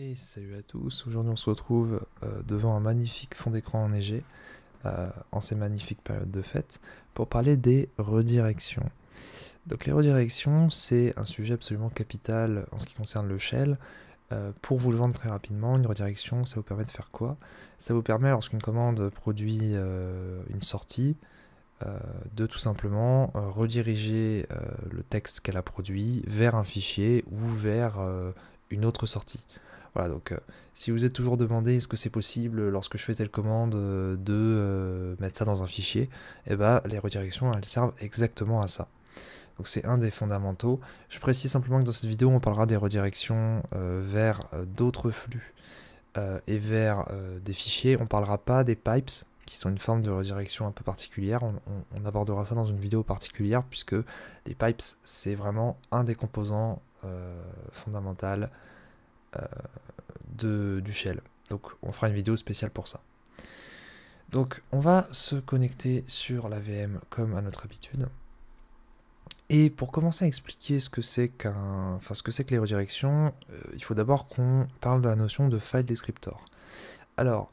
Et salut à tous, aujourd'hui on se retrouve euh, devant un magnifique fond d'écran enneigé euh, en ces magnifiques périodes de fête pour parler des redirections. Donc les redirections c'est un sujet absolument capital en ce qui concerne le shell. Euh, pour vous le vendre très rapidement, une redirection ça vous permet de faire quoi Ça vous permet lorsqu'une commande produit une sortie de tout simplement rediriger le texte qu'elle a produit vers un fichier ou vers une autre sortie. Voilà, donc euh, si vous êtes toujours demandé est-ce que c'est possible euh, lorsque je fais telle commande euh, de mettre ça dans un fichier, eh ben, les redirections elles servent exactement à ça. Donc c'est un des fondamentaux. Je précise simplement que dans cette vidéo on parlera des redirections vers d'autres flux et vers des fichiers. On parlera pas des pipes qui sont une forme de redirection un peu particulière. On, abordera ça dans une vidéo particulière puisque les pipes c'est vraiment un des composants fondamentaux euh, de, du shell. Donc on fera une vidéo spéciale pour ça. Donc on va se connecter sur la VM comme à notre habitude. Et pour commencer à expliquer ce que c'est qu'un, enfin ce que c'est que les redirections, euh, il faut d'abord qu'on parle de la notion de file descriptor. Alors,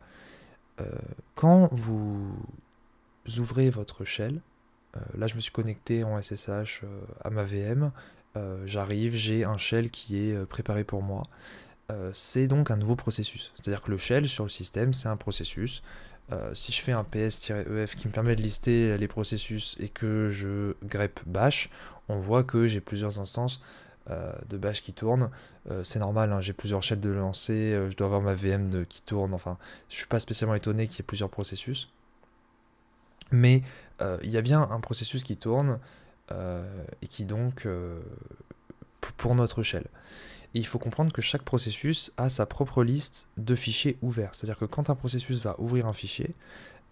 euh, quand vous ouvrez votre shell, là je me suis connecté en SSH à ma VM, j'arrive, j'ai un shell qui est préparé pour moi. Euh, c'est donc un nouveau processus. C'est-à-dire que le shell sur le système, c'est un processus. Euh, si je fais un ps-ef qui me permet de lister les processus et que je grep bash, on voit que j'ai plusieurs instances euh, de bash qui tournent. c'est normal, hein, j'ai plusieurs shells de lancer, je dois avoir ma VM qui tourne, enfin, je suis pas spécialement étonné qu'il y ait plusieurs processus. Mais il y a bien un processus qui tourne et qui donc pour notre shell il faut comprendre que chaque processus a sa propre liste de fichiers ouverts. C'est-à-dire que quand un processus va ouvrir un fichier,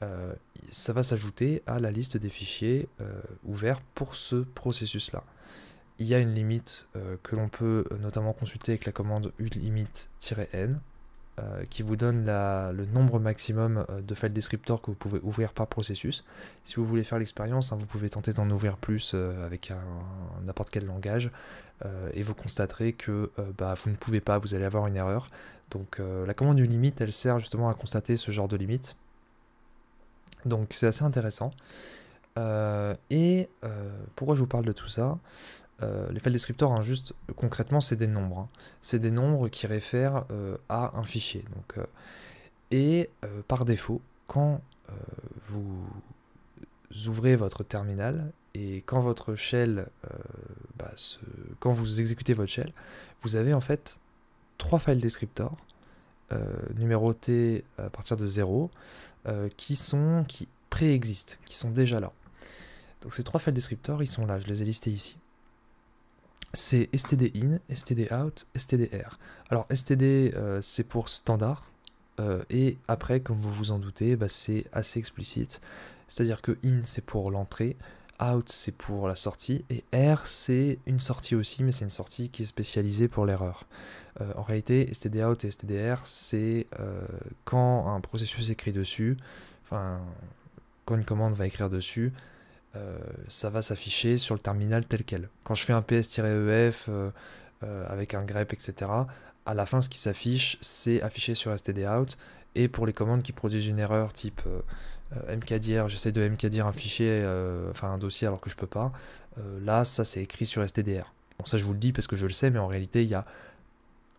euh, ça va s'ajouter à la liste des fichiers euh, ouverts pour ce processus-là. Il y a une limite euh, que l'on peut notamment consulter avec la commande ulimit-n euh, qui vous donne le nombre maximum euh, de file descriptors que vous pouvez ouvrir par processus. Si vous voulez faire l'expérience, hein, vous pouvez tenter d'en ouvrir plus euh, avec n'importe quel langage et vous constaterez que bah, vous ne pouvez pas, vous allez avoir une erreur. Donc la commande du limite, elle sert justement à constater ce genre de limite. Donc c'est assez intéressant. et pourquoi je vous parle de tout ça euh, les files descriptors, hein, juste concrètement, c'est des nombres. Hein. C'est des nombres qui réfèrent euh, à un fichier. Donc, euh, et par défaut, quand vous ouvrez votre terminal et quand votre shell, bah, quand vous exécutez votre shell, vous avez en fait trois files descriptors numérotés à partir de 0 qui sont qui préexistent, qui sont déjà là. Donc ces trois files descriptors, ils sont là, je les ai listés ici c'est std in, std out, stdr. Alors std euh, c'est pour standard euh, et après comme vous vous en doutez bah, c'est assez explicite. C'est-à-dire que in c'est pour l'entrée, out c'est pour la sortie et r c'est une sortie aussi mais c'est une sortie qui est spécialisée pour l'erreur. Euh, en réalité std out et stdr c'est quand un processus écrit dessus, enfin quand une commande va écrire dessus, euh, ça va s'afficher sur le terminal tel quel. Quand je fais un PS-EF euh, euh, avec un grep, etc., à la fin, ce qui s'affiche, c'est affiché sur stdout. Et pour les commandes qui produisent une erreur type mkdir, j'essaie de mkdir un fichier, enfin un dossier alors que je peux pas, là, ça c'est écrit sur stdr. Bon, ça je vous le dis parce que je le sais, mais en réalité, il y a.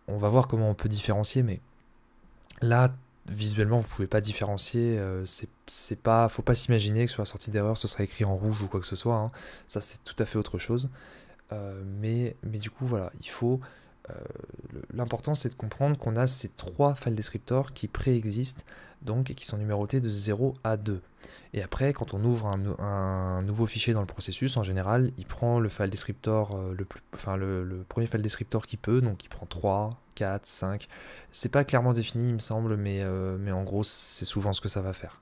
On va voir comment on peut différencier, mais là, visuellement, vous pouvez pas différencier. il euh, c'est pas, faut pas s'imaginer que sur la sortie d'erreur, ce sera écrit en rouge ou quoi que ce soit. Hein. Ça, c'est tout à fait autre chose. Euh, mais, mais du coup, voilà, il faut. Euh, l'important, c'est de comprendre qu'on a ces trois file descriptors qui préexistent, donc, et qui sont numérotés de 0 à 2. Et après, quand on ouvre un, nouveau fichier dans le processus, en général, il prend le file descriptor, le, le premier file descriptor qu'il peut, donc il prend 3, 4, 5. C'est pas clairement défini, il me semble, mais, euh, mais en gros, c'est souvent ce que ça va faire.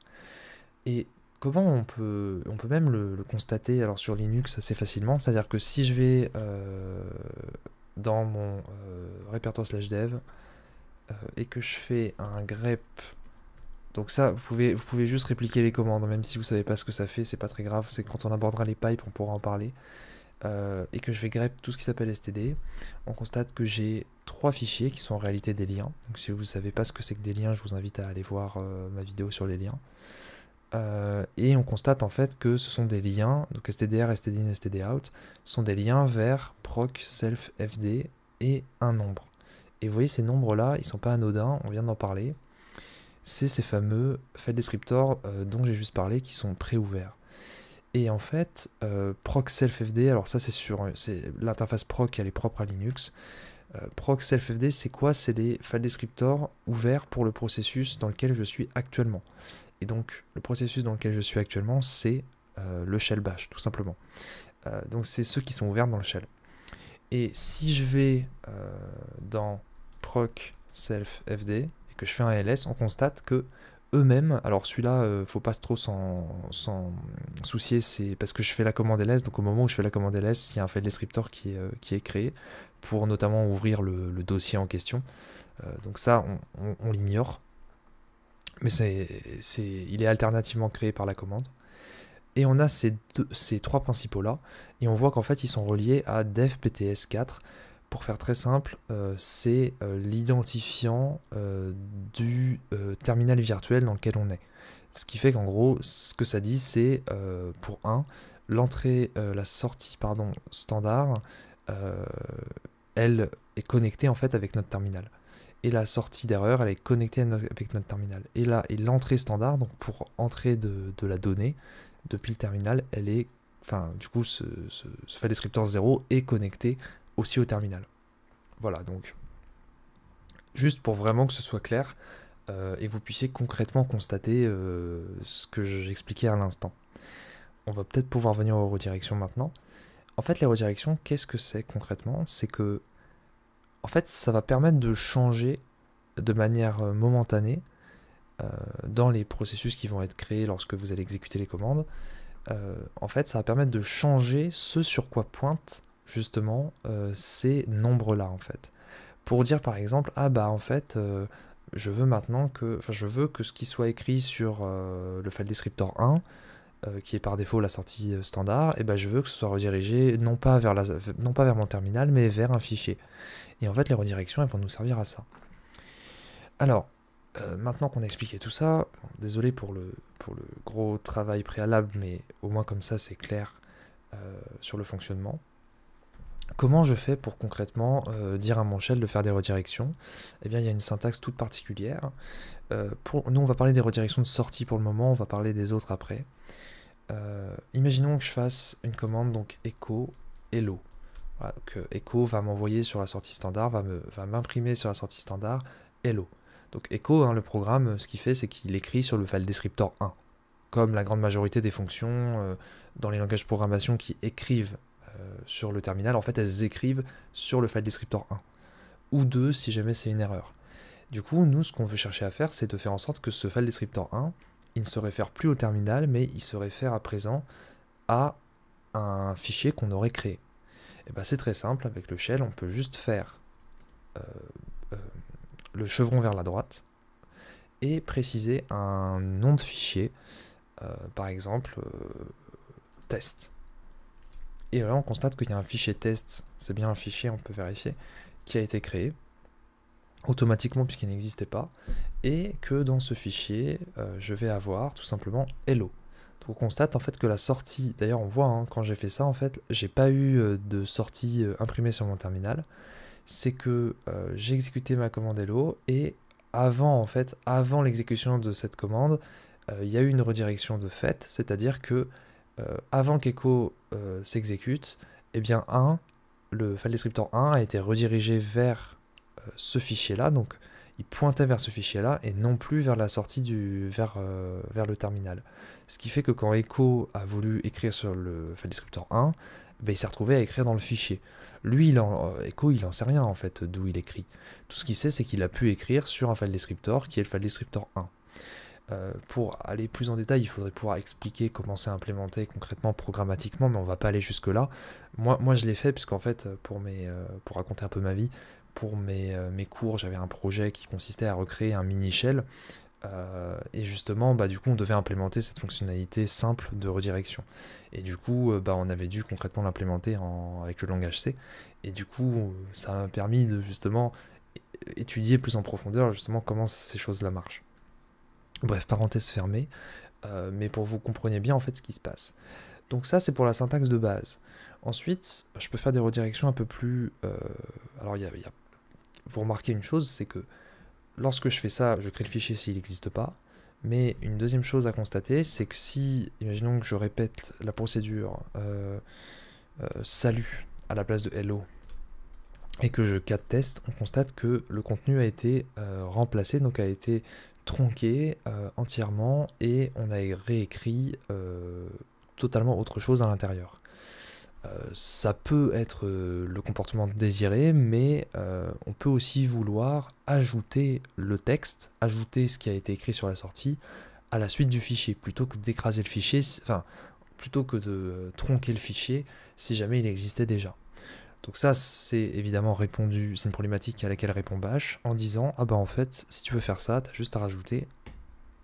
Et comment on peut, on peut même le, constater alors sur Linux assez facilement C'est-à-dire que si je vais euh, dans mon euh, répertoire slash dev et que je fais un grep donc ça, vous pouvez, vous pouvez juste répliquer les commandes, même si vous savez pas ce que ça fait, c'est pas très grave, c'est quand on abordera les pipes, on pourra en parler. Euh, et que je vais grep tout ce qui s'appelle std, on constate que j'ai trois fichiers qui sont en réalité des liens. Donc si vous ne savez pas ce que c'est que des liens, je vous invite à aller voir euh, ma vidéo sur les liens. Euh, et on constate en fait que ce sont des liens, donc stdr, stdin, stdout, sont des liens vers proc, self, fd et un nombre. Et vous voyez ces nombres-là, ils sont pas anodins, on vient d'en parler. C'est ces fameux file descriptors dont j'ai juste parlé qui sont pré-ouverts. Et en fait, euh, proc proc selfFD, alors ça c'est sur l'interface proc elle est propre à Linux. Euh, proc proc selfFD c'est quoi C'est les file descriptors ouverts pour le processus dans lequel je suis actuellement. Et donc le processus dans lequel je suis actuellement c'est euh, le shell bash tout simplement. donc c'est ceux qui sont ouverts dans le shell. Et si je vais dans proc selfFD et que je fais un ls, on constate que eux-mêmes. Alors celui-là, euh, faut pas trop s'en soucier, c'est parce que je fais la commande ls, donc au moment où je fais la commande ls, il y a un file descriptor qui est, euh, qui est créé pour notamment ouvrir le, dossier en question. Euh, donc ça, on, l'ignore. Mais c'est il est alternativement créé par la commande. Et on a ces, ces trois principaux là, et on voit qu'en fait ils sont reliés à devpts 4 pour faire très simple, euh, c'est euh, l'identifiant euh, du terminal virtuel dans lequel on est. Ce qui fait qu'en gros, ce que ça dit, c'est pour 1, l'entrée, la sortie pardon, standard, elle est connectée en fait avec notre terminal. Et la sortie d'erreur, elle est connectée avec notre terminal. Et là, et l'entrée standard, donc pour entrer de, la donnée depuis le terminal, elle est enfin du coup ce, ce, 0 est connecté aussi au terminal. Voilà, donc, juste pour vraiment que ce soit clair euh, et vous puissiez concrètement constater euh, ce que j'expliquais à l'instant. On va peut-être pouvoir venir aux redirections maintenant. En fait, les redirections, qu'est-ce que c'est concrètement C'est que, en fait, ça va permettre de changer de manière euh, momentanée dans les processus qui vont être créés lorsque vous allez exécuter les commandes. en fait, ça va permettre de changer ce sur quoi pointe justement euh, ces nombres-là en fait. Pour dire par exemple, ah bah en fait, euh, je veux maintenant que, enfin je veux que ce qui soit écrit sur euh, le file descriptor 1, qui est par défaut la sortie standard, et eh ben bah, je veux que ce soit redirigé non pas, vers la, non pas vers mon terminal, mais vers un fichier. Et en fait, les redirections, elles vont nous servir à ça. Alors, maintenant qu'on a expliqué tout ça, désolé pour le, pour le gros travail préalable, mais au moins comme ça, c'est clair sur le fonctionnement. Comment je fais pour concrètement euh, dire à mon shell de faire des redirections Eh bien, il y a une syntaxe toute particulière. Euh, nous, on va parler des redirections de sortie pour le moment, on va parler des autres après. Euh, imaginons que je fasse une commande, donc echo hello. donc, echo va m'envoyer sur la sortie standard, va m'imprimer va sur la sortie standard hello. Donc echo, hein, le programme, ce qu'il fait, c'est qu'il écrit sur le file descriptor 1, comme la grande majorité des fonctions dans les langages de programmation qui écrivent euh, sur le terminal, en fait, elles écrivent sur le file descriptor 1 ou 2 si jamais c'est une erreur. Du coup, nous, ce qu'on veut chercher à faire, c'est de faire en sorte que ce file descriptor 1, il ne se réfère plus au terminal, mais il se réfère à présent à un fichier qu'on aurait créé. Et eh ben, c'est très simple, avec le shell, on peut juste faire euh, euh, le chevron vers la droite et préciser un nom de fichier, par exemple test. Et là, on constate qu'il y a un fichier test, c'est bien un fichier, on peut vérifier, qui a été créé automatiquement puisqu'il n'existait pas, et que dans ce fichier, euh, je vais avoir tout simplement hello. Donc on constate en fait que la sortie, d'ailleurs on voit hein, quand j'ai fait ça en fait, j'ai pas eu euh, de sortie euh, imprimée sur mon terminal, c'est que j'ai exécuté ma commande hello et avant en fait, avant l'exécution de cette commande, il y a eu une redirection de fait, c'est-à-dire que euh, avant qu'Echo euh, s'exécute, eh bien le file descriptor 1 a été redirigé vers euh, ce fichier-là, donc il pointait vers ce fichier-là et non plus vers la sortie du, vers, vers le terminal. Ce qui fait que quand Echo a voulu écrire sur le file descriptor 1, eh ben, il s'est retrouvé à écrire dans le fichier. Lui, il en, Echo, il n'en sait rien en fait d'où il écrit. Tout ce qu'il sait, c'est qu'il a pu écrire sur un file descriptor qui est le file descriptor 1. Euh, pour aller plus en détail, il faudrait pouvoir expliquer comment c'est implémenté concrètement, programmatiquement, mais on va pas aller jusque-là. Moi, moi, je l'ai fait, puisqu'en fait, euh, pour, mes, euh, pour raconter un peu ma vie, pour mes, mes cours, j'avais un projet qui consistait à recréer un mini shell. et justement, bah, du coup, on devait implémenter cette fonctionnalité simple de redirection. Et du coup, bah, on avait dû concrètement l'implémenter avec le langage C. Et du coup, ça m'a permis de justement étudier plus en profondeur justement comment ces choses-là marchent. Bref, parenthèse fermée, euh, mais pour que vous compreniez bien en fait ce qui se passe. Donc ça, c'est pour la syntaxe de base. Ensuite, je peux faire des redirections un peu plus... Euh, alors, y vous remarquez une chose, c'est que lorsque je fais ça, je crée le fichier s'il n'existe pas. Mais une deuxième chose à constater, c'est que si, imaginons que je répète la procédure euh, salut à la place de hello, et que je cat test, on constate que le contenu a été remplacé, donc a été tronqué euh, entièrement et on a réécrit euh, totalement autre chose à l'intérieur. Euh, ça peut être le comportement désiré, mais on peut aussi vouloir ajouter le texte, ajouter ce qui a été écrit sur la sortie à la suite du fichier, plutôt que d'écraser le fichier, enfin, plutôt que de tronquer le fichier si jamais il existait déjà. Donc ça, c'est évidemment répondu, c'est une problématique à laquelle répond Bash en disant ah bah en fait, si tu veux faire ça, t'as juste à rajouter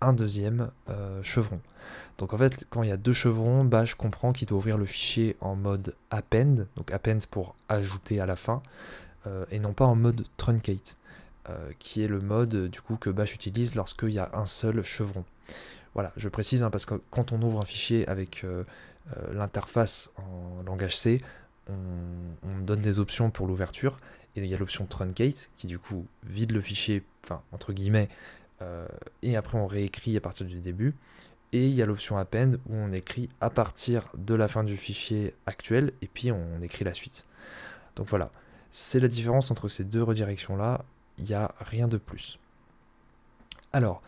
un deuxième euh, chevron. Donc en fait, quand il y a deux chevrons, Bash comprend qu'il doit ouvrir le fichier en mode append, donc append pour ajouter à la fin, euh, et non pas en mode truncate, euh, qui est le mode du coup que Bash utilise lorsqu'il y a un seul chevron. Voilà, je précise hein, parce que quand on ouvre un fichier avec l'interface en langage C, on, donne des options pour l'ouverture, et il y a l'option truncate qui du coup vide le fichier, enfin entre guillemets, euh, et après on réécrit à partir du début. Et il y a l'option append où on écrit à partir de la fin du fichier actuel et puis on écrit la suite. Donc voilà, c'est la différence entre ces deux redirections là, il n'y a rien de plus. Alors,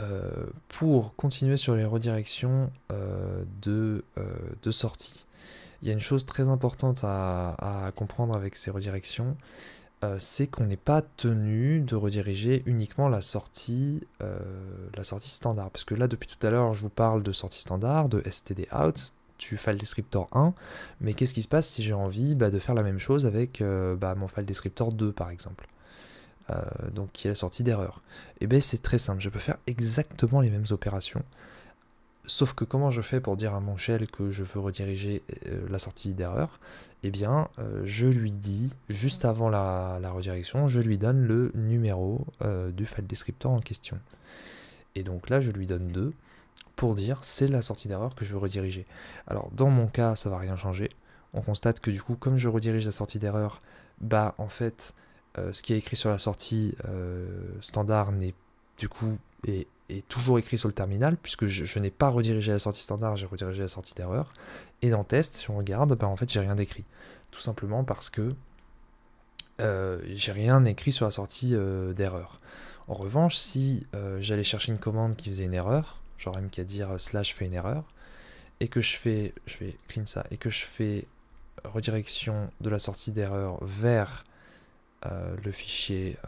euh, pour continuer sur les redirections euh, de, de sortie, il y a une chose très importante à, comprendre avec ces redirections, euh, c'est qu'on n'est pas tenu de rediriger uniquement euh, la sortie, standard. Parce que là, depuis tout à l'heure, je vous parle de sortie standard, de std out, du file descriptor 1, mais qu'est-ce qui se passe si j'ai envie bah, de faire la même chose avec euh, bah, mon file descriptor 2 par exemple donc qui est la sortie d'erreur. Et eh bien c'est très simple, je peux faire exactement les mêmes opérations. Sauf que comment je fais pour dire à mon shell que je veux rediriger euh, la sortie d'erreur Eh bien, euh, je lui dis, juste avant la, redirection, je lui donne le numéro euh, du file descriptor en question. Et donc là, je lui donne 2 pour dire c'est la sortie d'erreur que je veux rediriger. Alors dans mon cas, ça ne va rien changer. On constate que du coup, comme je redirige la sortie d'erreur, bah en fait, ce qui est écrit sur la sortie standard n'est du coup est toujours écrit sur le terminal, puisque je, n'ai pas redirigé la sortie standard, j'ai redirigé la sortie d'erreur. Et dans test, si on regarde, ben, en fait, j'ai rien d'écrit. Tout simplement parce que euh, j'ai rien écrit sur la sortie euh, d'erreur. En revanche, si euh, j'allais chercher une commande qui faisait une erreur, genre même qu'à dire slash fait une erreur, et que je fais, je vais clean ça, et que je fais redirection de la sortie d'erreur vers le fichier,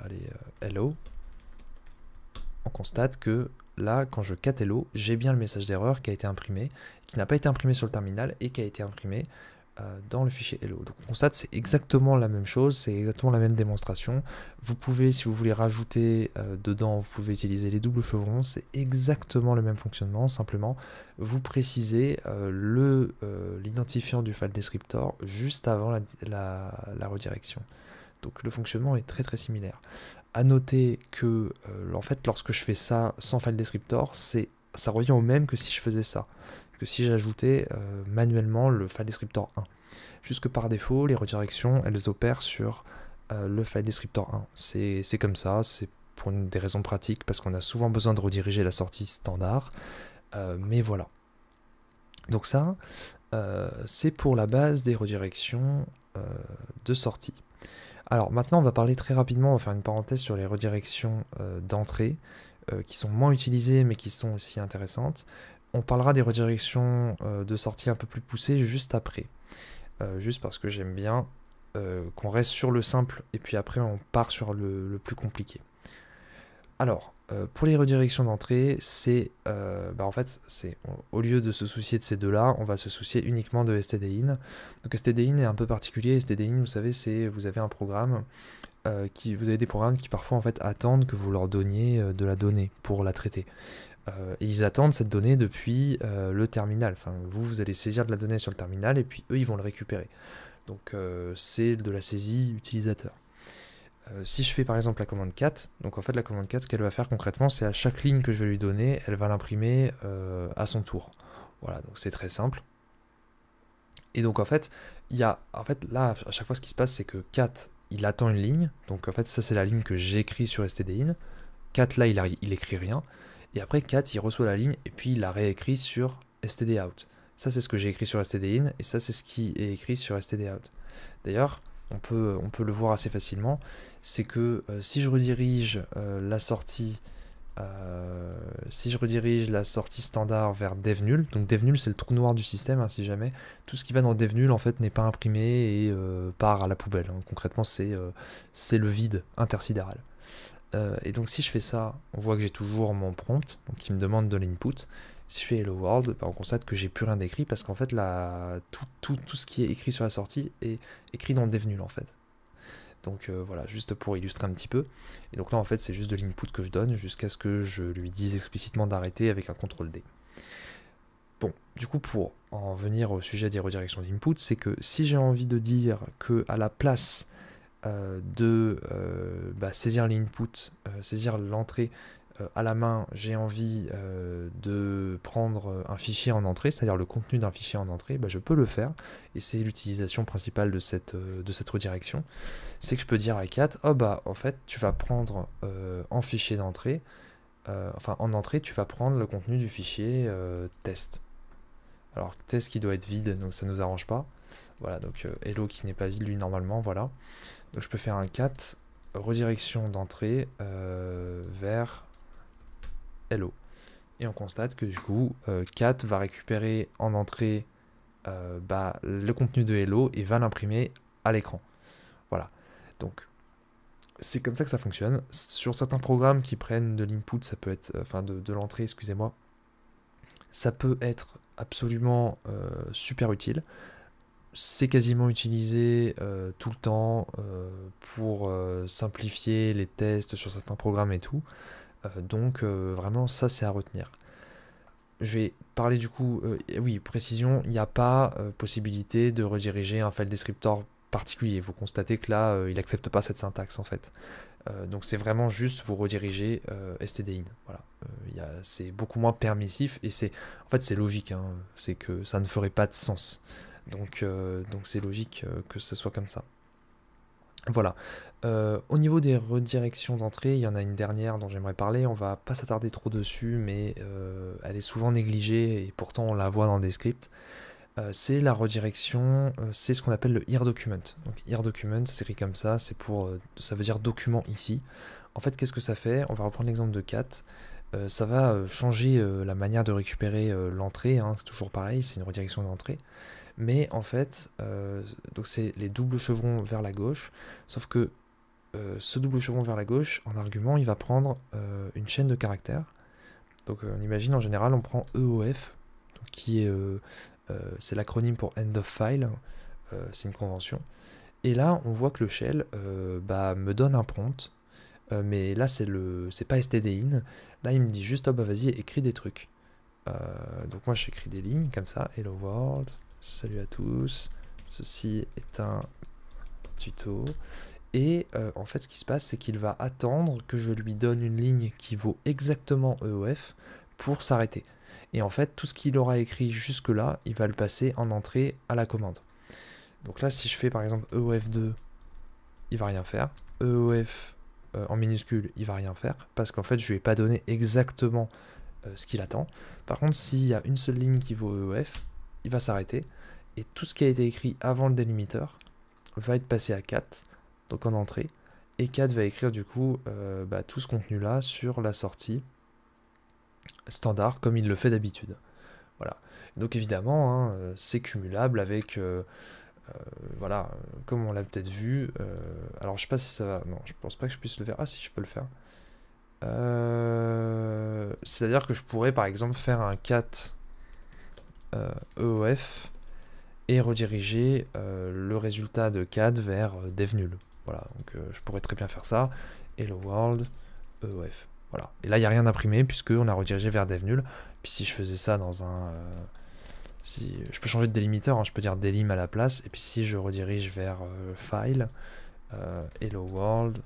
allez, hello, on constate que là, quand je Hello, j'ai bien le message d'erreur qui a été imprimé, qui n'a pas été imprimé sur le terminal et qui a été imprimé euh, dans le fichier hello. Donc on constate c'est exactement la même chose, c'est exactement la même démonstration. Vous pouvez, si vous voulez rajouter euh, dedans, vous pouvez utiliser les doubles chevrons, c'est exactement le même fonctionnement, simplement vous précisez euh, l'identifiant du file descriptor juste avant la redirection. Donc le fonctionnement est très très similaire à noter que euh, en fait lorsque je fais ça sans file descriptor, c'est ça revient au même que si je faisais ça, que si j'ajoutais euh, manuellement le file descriptor 1. Jusque par défaut, les redirections, elles opèrent sur euh, le file descriptor 1. C'est comme ça, c'est pour des raisons pratiques, parce qu'on a souvent besoin de rediriger la sortie standard. mais voilà. Donc ça, c'est pour la base des redirections de sortie. Alors maintenant, on va parler très rapidement, on va faire une parenthèse sur les redirections euh, d'entrée, euh, qui sont moins utilisées mais qui sont aussi intéressantes. On parlera des redirections euh, de sortie un peu plus poussées juste après. juste parce que j'aime bien qu'on reste sur le simple et puis après on part sur le plus compliqué. Alors, euh, pour les redirections d'entrée, c'est euh, bah, en fait, c'est au lieu de se soucier de ces deux-là, on va se soucier uniquement de stdin. Donc stdin est un peu particulier. stdin, vous savez, c'est vous avez un programme euh, qui, vous avez des programmes qui parfois en fait attendent que vous leur donniez de la donnée pour la traiter. et ils attendent cette donnée depuis le terminal. Enfin, vous, vous allez saisir de la donnée sur le terminal et puis eux, ils vont le récupérer. Donc c'est de la saisie utilisateur. Euh, si je fais par exemple la commande 4, donc en fait la commande 4, ce qu'elle va faire concrètement, c'est à chaque ligne que je vais lui donner, elle va l'imprimer euh, à son tour. Voilà, donc c'est très simple. Et donc en fait, il y a, en fait là, à chaque fois ce qui se passe, c'est que 4, il attend une ligne, donc en fait ça c'est la ligne que j'écris sur stdin, 4 là il, a, écrit rien, et après 4 il reçoit la ligne et puis il la réécrit sur stdout. Ça c'est ce que j'ai écrit sur stdin, et ça c'est ce qui est écrit sur stdout. D'ailleurs, on peut, le voir assez facilement, c'est que euh, si je redirige euh, la sortie euh, si je redirige la sortie standard vers DevNull, donc DevNull c'est le trou noir du système hein, si jamais, tout ce qui va dans DevNull en fait n'est pas imprimé et part à la poubelle. Hein. Concrètement c'est le vide intersidéral. et donc si je fais ça, on voit que j'ai toujours mon prompt qui me demande de l'input. Si je fais Hello World, bah, on constate que j'ai plus rien d'écrit parce qu'en fait, tout, ce qui est écrit sur la sortie est écrit dans devenu en fait. Donc euh, voilà, juste pour illustrer un petit peu. Et donc là, en fait, c'est juste de l'input que je donne jusqu'à ce que je lui dise explicitement d'arrêter avec un CTRL D. Bon, du coup, pour en venir au sujet des redirections d'input, c'est que si j'ai envie de dire que à la place euh, de euh, bah, saisir l'input, saisir l'entrée euh, à la main, j'ai envie euh, de prendre un fichier en entrée, c'est-à-dire le contenu d'un fichier en entrée, bah, je peux le faire. Et c'est l'utilisation principale de cette, euh, de cette redirection. C'est que je peux dire à Cat, oh bah en fait, tu vas prendre en fichier d'entrée, enfin en entrée, tu vas prendre le contenu du fichier test. Alors test qui doit être vide, donc ça ne nous arrange pas. Voilà, donc hello qui n'est pas vide lui normalement, voilà. Donc je peux faire un cat redirection d'entrée vers et on constate que du coup, euh, Kat va récupérer en entrée euh, bah, le contenu de Hello et va l'imprimer à l'écran. Voilà. Donc, c'est comme ça que ça fonctionne. Sur certains programmes qui prennent de l'input, ça peut être, euh, enfin de, l'entrée, excusez-moi, ça peut être absolument euh, super utile. C'est quasiment utilisé tout le temps pour simplifier les tests sur certains programmes et tout. Euh, donc euh, vraiment ça c'est à retenir. Je vais parler du coup, euh, oui précision, il n'y a pas possibilité de rediriger un file descriptor particulier. Vous constatez que là il n'accepte pas cette syntaxe en fait. donc c'est vraiment juste vous rediriger stdin. Voilà, c'est beaucoup moins permissif et c'est en fait c'est logique. Hein. c'est que ça ne ferait pas de sens. Donc donc c'est logique que ce soit comme ça. Voilà. Euh, au niveau des redirections d'entrée, il y en a une dernière dont j'aimerais parler. On va pas s'attarder trop dessus, mais euh, elle est souvent négligée et pourtant on la voit dans des scripts. Euh, c'est la redirection, c'est ce qu'on appelle le irdocument. Donc irdocument, ça s'écrit comme ça, c'est pour, ça veut dire document ici. En fait, qu'est-ce que ça fait On va reprendre l'exemple de cat. ça va changer la manière de récupérer l'entrée, hein, c'est toujours pareil, c'est une redirection d'entrée mais en fait, euh, donc c'est les doubles chevrons vers la gauche, sauf que euh, ce double chevron vers la gauche, en argument, il va prendre euh, une chaîne de caractères. Donc on imagine en général, on prend EOF, qui est c'est l'acronyme pour End of File, c'est une convention. Et là, on voit que le shell bah, me donne un prompt, mais là c'est le c'est pas stdin. Là, il me dit juste oh, bah vas-y écris des trucs. donc moi j'écris des lignes comme ça, hello world, Salut à tous, ceci est un tuto. Et euh, en fait, ce qui se passe, c'est qu'il va attendre que je lui donne une ligne qui vaut exactement EOF pour s'arrêter. Et en fait, tout ce qu'il aura écrit jusque-là, il va le passer en entrée à la commande. Donc là, si je fais par exemple EOF2, il va rien faire. EOF euh, en minuscule, il va rien faire. Parce qu'en fait, je lui ai pas donné exactement euh, ce qu'il attend. Par contre, s'il y a une seule ligne qui vaut EOF, il va s'arrêter. Et tout ce qui a été écrit avant le délimiteur va être passé à 4, donc en entrée. Et 4 va écrire du coup euh, bah, tout ce contenu-là sur la sortie standard, comme il le fait d'habitude. Voilà. Donc évidemment, hein, euh, c'est cumulable avec... Euh, voilà, comme on l'a peut-être vu. alors je sais pas si ça va. Non, je pense pas que je puisse le faire. Ah si, je peux le faire. C'est-à-dire que je pourrais par exemple faire un 4. EOF euh, e et rediriger euh, le résultat de CAD vers euh, dev Voilà, donc je pourrais très bien faire ça. Hello world, EOF. Voilà. Et là, il n'y a rien puisque on a redirigé vers dev Puis si je faisais ça dans un... si, je peux changer de délimiteur, hein, je peux dire delim à la place. Et puis si je redirige vers file, hello world,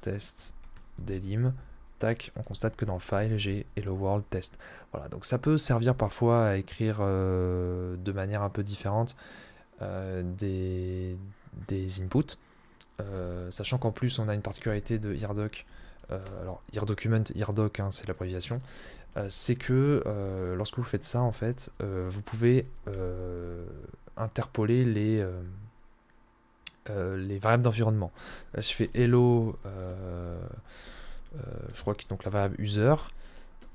test delim, Tac, on constate que dans le file, j'ai Hello World Test. Voilà, donc ça peut servir parfois à écrire euh, de manière un peu différente euh, des, des, inputs. Euh, sachant qu'en plus, on a une particularité de EarDoc alors, Eardocument, eardoc hein, c'est l'abréviation. c'est que lorsque vous faites ça, en fait, vous pouvez interpoler les... les variables d'environnement. Je fais hello euh, je crois que donc la variable user,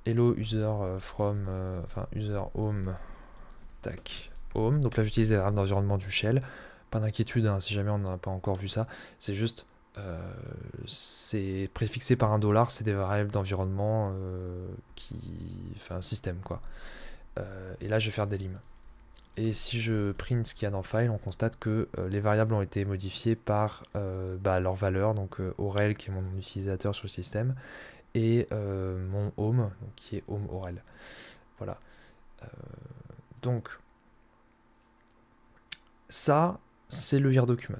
hello user euh, from, euh, enfin user home, tac, home. Donc là j'utilise des variables d'environnement du shell. Pas d'inquiétude hein, si jamais on n'a pas encore vu ça. C'est juste c'est préfixé par un dollar, c'est des variables d'environnement qui. Enfin, un système, quoi. et là, je vais faire des limes. Et si je print ce qu'il y a dans file, on constate que euh, les variables ont été modifiées par euh, bah, leur valeur, donc Orel euh, qui est mon utilisateur sur le système, et mon home qui est home Aurel. Voilà. donc, ça, c'est le document.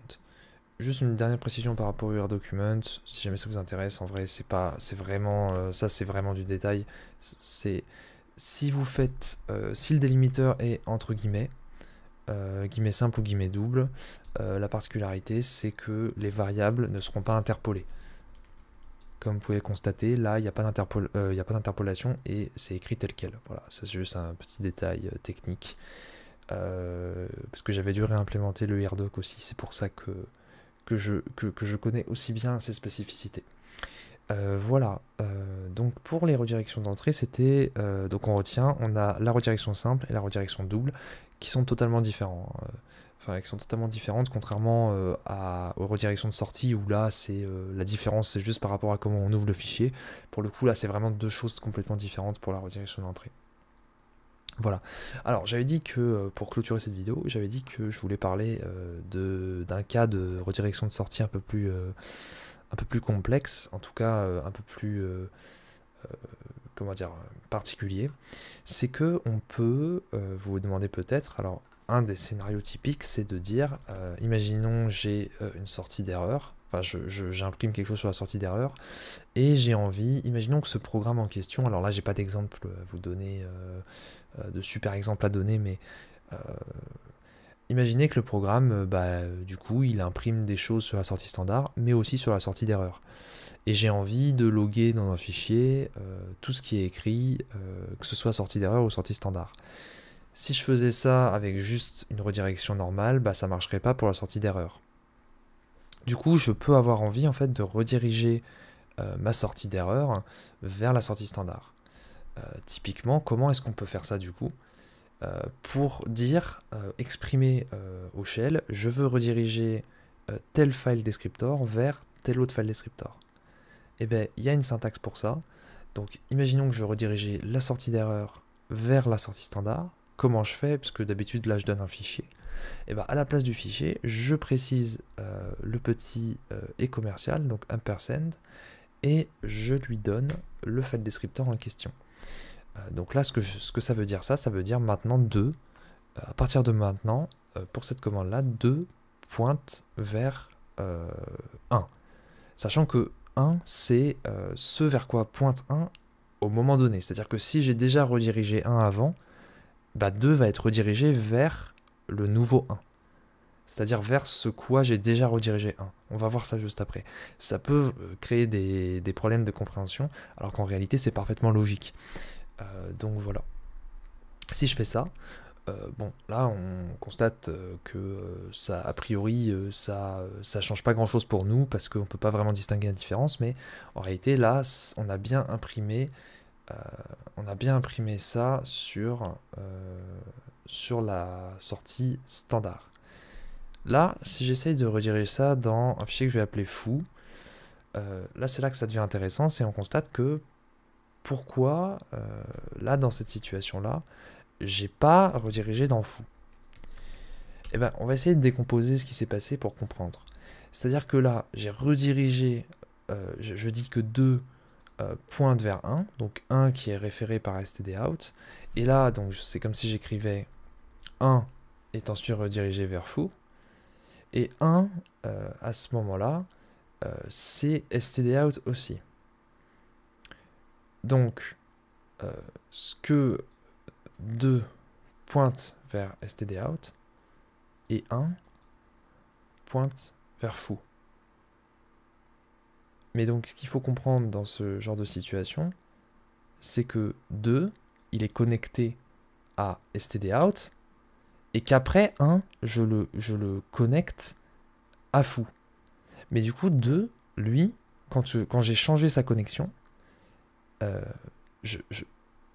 Juste une dernière précision par rapport au document. si jamais ça vous intéresse, en vrai, c'est pas, c'est vraiment, ça c'est vraiment du détail, c'est si vous faites, euh, si le délimiteur est entre guillemets, euh, guillemets simple ou guillemets double, euh, la particularité c'est que les variables ne seront pas interpolées. Comme vous pouvez constater, là il n'y a pas d'interpolation et c'est écrit tel quel. Voilà, c'est juste un petit détail technique. parce que j'avais dû réimplémenter le AirDoc aussi, c'est pour ça que, que, je, que, que je connais aussi bien ses spécificités. Euh, voilà, euh, donc pour les redirections d'entrée, c'était. Euh, donc on retient, on a la redirection simple et la redirection double qui sont totalement différents. Enfin, qui sont totalement différentes, contrairement à, aux redirections de sortie où là, c'est la différence, c'est juste par rapport à comment on ouvre le fichier. Pour le coup, là, c'est vraiment deux choses complètement différentes pour la redirection d'entrée. Voilà. Alors j'avais dit que pour clôturer cette vidéo, j'avais dit que je voulais parler d'un cas de redirection de sortie un peu plus un peu plus complexe, en tout cas euh, un peu plus euh, euh, comment dire particulier, c'est que on peut vous, demander peut-être alors un des scénarios typiques, c'est de dire imaginons j'ai une sortie d'erreur, enfin j'imprime je, quelque chose sur la sortie d'erreur et j'ai envie, imaginons que ce programme en question, alors là j'ai pas d'exemple à vous donner, de super exemple à donner, mais Imaginez que le programme, euh, bah, du coup, il imprime des choses sur la sortie standard, mais aussi sur la sortie d'erreur. Et j'ai envie de loguer dans un fichier euh, tout ce qui est écrit, euh, que ce soit sortie d'erreur ou sortie standard. Si je faisais ça avec juste une redirection normale, bah, ça ne marcherait pas pour la sortie d'erreur. Du coup, je peux avoir envie en fait de rediriger ma sortie d'erreur vers la sortie standard. typiquement, comment est-ce qu'on peut faire ça du coup euh, pour dire, euh, exprimer euh, au shell, je veux rediriger tel file descriptor vers tel autre file descriptor. Et eh bien, il y a une syntaxe pour ça. Donc, imaginons que je veux rediriger la sortie d'erreur vers la sortie standard. Comment je fais Puisque d'habitude, là, je donne un fichier. Et eh bien, à la place du fichier, je précise le petit e commercial, donc un et je lui donne le file descriptor en question. Euh, donc là, ce que, ça veut dire, ça, ça veut dire maintenant 2, euh, à partir de maintenant, euh, pour cette commande-là, 2 pointe vers 1. Sachant que 1, c'est ce vers quoi pointe 1 au moment donné. C'est-à-dire que si j'ai déjà redirigé 1 avant, 2 bah, va être redirigé vers le nouveau 1. C'est-à-dire vers ce quoi j'ai déjà redirigé 1. On va voir ça juste après. Ça peut créer des problèmes de compréhension, alors qu'en réalité c'est parfaitement logique. Euh, donc voilà. Si je fais ça, euh, bon, là, on constate euh, que ça, a priori, ça, ça change pas grand-chose pour nous parce qu'on peut pas vraiment distinguer la différence. Mais en réalité, là, on a bien imprimé, on a bien imprimé ça sur sur la sortie standard. Là, si j'essaye de rediriger ça dans un fichier que je vais appeler fou, là, c'est là que ça devient intéressant, c'est on constate que pourquoi, euh, là, dans cette situation-là, j'ai pas redirigé dans fou. Eh ben, on va essayer de décomposer ce qui s'est passé pour comprendre. C'est-à-dire que là, j'ai redirigé, euh, je, dis que deux euh, pointe vers 1, donc 1 qui est référé par std out, et là, donc c'est comme si j'écrivais 1 est ensuite redirigé vers fou, et 1, euh, à ce moment-là, c'est std out aussi. Donc, euh, ce que 2 pointe vers std out et 1 pointe vers fou. Mais donc, ce qu'il faut comprendre dans ce genre de situation, c'est que 2, il est connecté à std out et qu'après 1, je le, je le connecte à fou. Mais du coup, 2, lui, quand j'ai changé sa connexion, euh,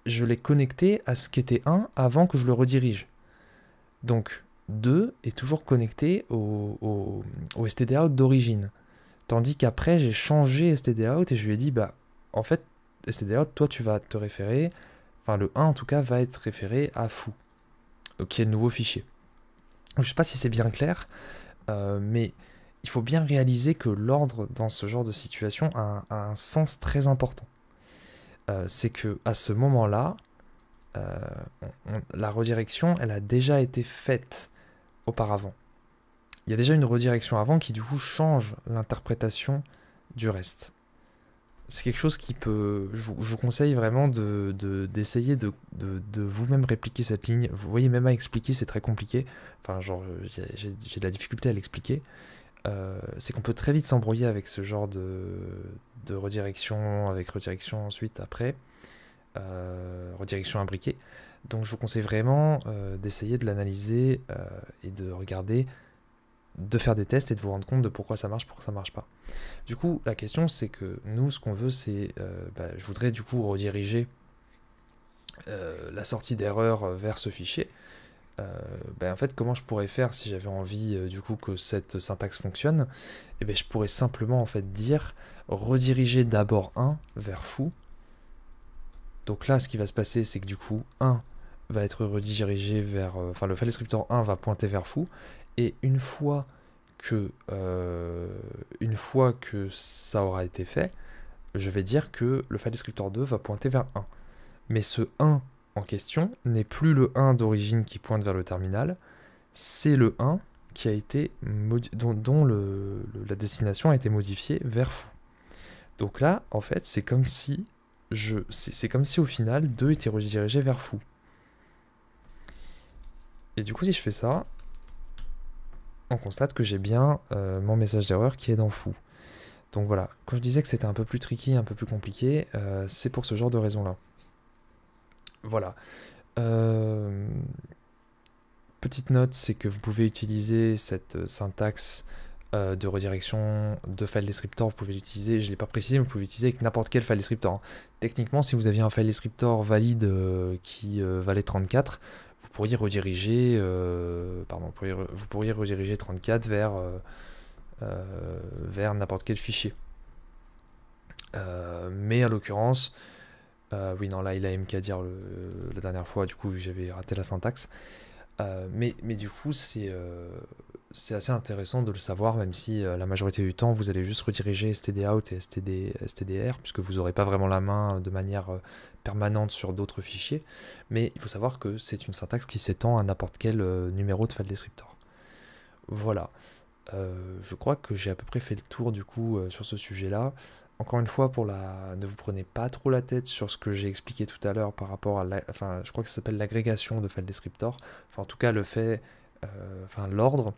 je, l'ai connecté à ce qui était 1 avant que je le redirige. Donc 2 est toujours connecté au, au, stdout d'origine. Tandis qu'après, j'ai changé stdout et je lui ai dit, bah, en fait, stdout, toi, tu vas te référer, enfin, le 1 en tout cas, va être référé à fou, qui est le nouveau fichier. Je ne sais pas si c'est bien clair, euh, mais il faut bien réaliser que l'ordre dans ce genre de situation a un sens très important. Euh, c'est que à ce moment-là, euh, la redirection, elle a déjà été faite auparavant. Il y a déjà une redirection avant qui du coup change l'interprétation du reste. C'est quelque chose qui peut... Je vous, conseille vraiment d'essayer de, de, de vous-même répliquer cette ligne. Vous voyez, même à expliquer, c'est très compliqué. Enfin, genre, j'ai de la difficulté à l'expliquer. Euh, c'est qu'on peut très vite s'embrouiller avec ce genre de, redirection, avec redirection ensuite après, euh, redirection imbriquée. Donc je vous conseille vraiment euh, d'essayer de l'analyser et de regarder, de faire des tests et de vous rendre compte de pourquoi ça marche, pourquoi ça ne marche pas. Du coup, la question c'est que nous, ce qu'on veut, c'est, bah, je voudrais du coup rediriger la sortie d'erreur vers ce fichier. Euh, ben en fait, comment je pourrais faire si j'avais envie euh, du coup que cette syntaxe fonctionne eh ben, je pourrais simplement en fait dire rediriger d'abord 1 vers fou. Donc là, ce qui va se passer, c'est que du coup, 1 va être redirigé vers... Euh, enfin, le file descriptor 1 va pointer vers fou. Et une fois que, une fois que ça aura été fait, je vais dire que le file descriptor 2 va pointer vers 1. Mais ce 1 en question n'est plus le 1 d'origine qui pointe vers le terminal, c'est le 1 qui a été dont, la destination a été modifiée vers fou. Donc là, en fait, c'est comme si je c'est comme si au final 2 était redirigé vers fou. Et du coup, si je fais ça, on constate que j'ai bien euh, mon message d'erreur qui est dans fou. Donc voilà, quand je disais que c'était un peu plus tricky, un peu plus compliqué, euh, c'est pour ce genre de raison-là. Voilà. Euh, petite note, c'est que vous pouvez utiliser cette euh, syntaxe euh, de redirection de file descriptor, vous pouvez l'utiliser, je ne l'ai pas précisé, mais vous pouvez l'utiliser avec n'importe quel file descriptor. Hein. Techniquement, si vous aviez un file descriptor valide qui valait 34, vous pourriez rediriger, pardon, rediriger 34 vers, vers n'importe quel fichier. mais à l'occurrence, euh, oui, non, là, il a MK à dire la dernière fois, du coup, j'avais raté la syntaxe. Euh, mais, du coup, euh, c'est assez intéressant de le savoir, même si la majorité du temps, vous allez juste rediriger stdout et STDR, puisque vous n'aurez pas vraiment la main de manière permanente sur d'autres fichiers. Mais il faut savoir que c'est une syntaxe qui s'étend à n'importe quel numéro de file descriptor. Voilà. je crois que j'ai à peu près fait le tour du coup sur ce sujet-là encore une fois, pour la, ne vous prenez pas trop la tête sur ce que j'ai expliqué tout à l'heure par rapport à, enfin, je crois que ça s'appelle l'agrégation de file descriptor. Enfin, en tout cas, le fait, euh, enfin, l'ordre.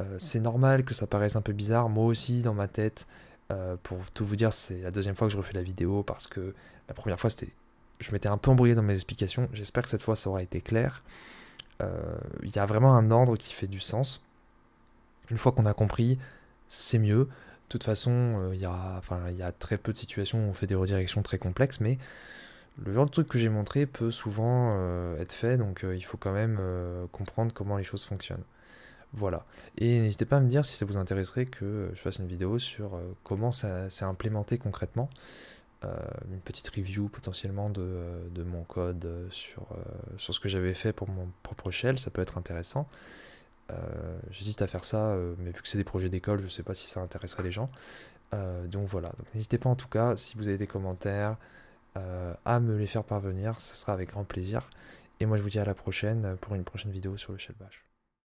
Euh, c'est normal que ça paraisse un peu bizarre. Moi aussi, dans ma tête, euh, pour tout vous dire, c'est la deuxième fois que je refais la vidéo parce que la première fois, c'était, je m'étais un peu embrouillé dans mes explications. J'espère que cette fois, ça aura été clair. Il y a vraiment un ordre qui fait du sens. Une fois qu'on a compris, c'est mieux. De toute façon, euh, il enfin, y a très peu de situations où on fait des redirections très complexes, mais le genre de truc que j'ai montré peut souvent euh, être fait, donc euh, il faut quand même comprendre comment les choses fonctionnent. Voilà. Et n'hésitez pas à me dire si ça vous intéresserait que je fasse une vidéo sur comment ça s'est implémenté concrètement. une petite review potentiellement de, de mon code sur, sur ce que j'avais fait pour mon propre shell, ça peut être intéressant. Euh, j'hésite à faire ça, euh, mais vu que c'est des projets d'école, je ne sais pas si ça intéresserait les gens. Euh, donc voilà, donc n'hésitez pas en tout cas, si vous avez des commentaires, à me les faire parvenir, ce sera avec grand plaisir. Et moi je vous dis à la prochaine pour une prochaine vidéo sur le Shellbash.